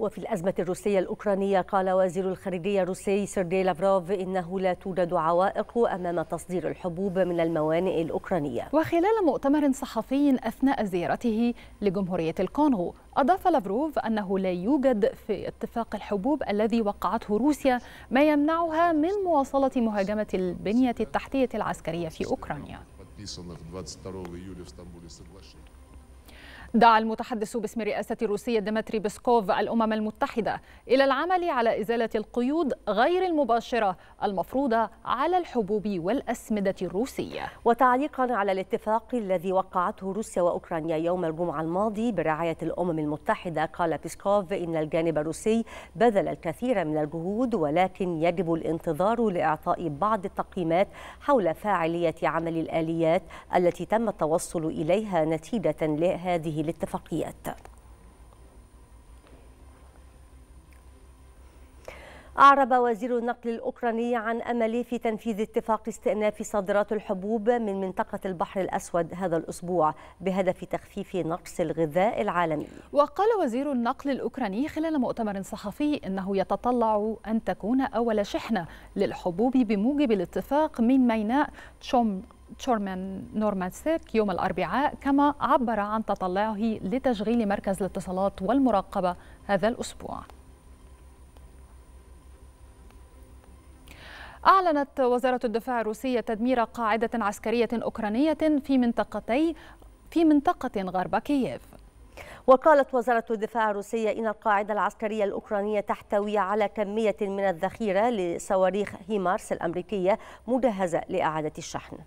وفي الأزمة الروسية الأوكرانية قال وزير الخارجية الروسي سيرجي لافروف إنه لا توجد عوائق أمام تصدير الحبوب من الموانئ الأوكرانية وخلال مؤتمر صحفي أثناء زيارته لجمهورية الكونغو أضاف لافروف أنه لا يوجد في اتفاق الحبوب الذي وقعته روسيا ما يمنعها من مواصلة مهاجمة البنية التحتية العسكرية في أوكرانيا. دعا المتحدث باسم رئاسة روسيا ديمتري بيسكوف الأمم المتحدة إلى العمل على إزالة القيود غير المباشرة المفروضة على الحبوب والأسمدة الروسية وتعليقا على الاتفاق الذي وقعته روسيا وأوكرانيا يوم الجمعة الماضي برعاية الأمم المتحدة قال بيسكوف إن الجانب الروسي بذل الكثير من الجهود ولكن يجب الانتظار لإعطاء بعض التقييمات حول فاعلية عمل الآليات التي تم التوصل إليها نتيجة لهذه الاتفاقيات أعرب وزير النقل الأوكراني عن أمله في تنفيذ اتفاق استئناف صادرات الحبوب من منطقة البحر الأسود هذا الأسبوع بهدف تخفيف نقص الغذاء العالمي وقال وزير النقل الأوكراني خلال مؤتمر صحفي أنه يتطلع أن تكون أول شحنة للحبوب بموجب الاتفاق من ميناء تشوم تشورمان نورمان سيرك يوم الأربعاء كما عبر عن تطلعه لتشغيل مركز الاتصالات والمراقبة هذا الأسبوع أعلنت وزارة الدفاع الروسية تدمير قاعدة عسكرية أوكرانية في منطقتي في منطقة غرب كييف وقالت وزارة الدفاع الروسية إن القاعدة العسكرية الأوكرانية تحتوي على كمية من الذخيرة لصواريخ هيمارس الأمريكية مجهزة لإعادة الشحن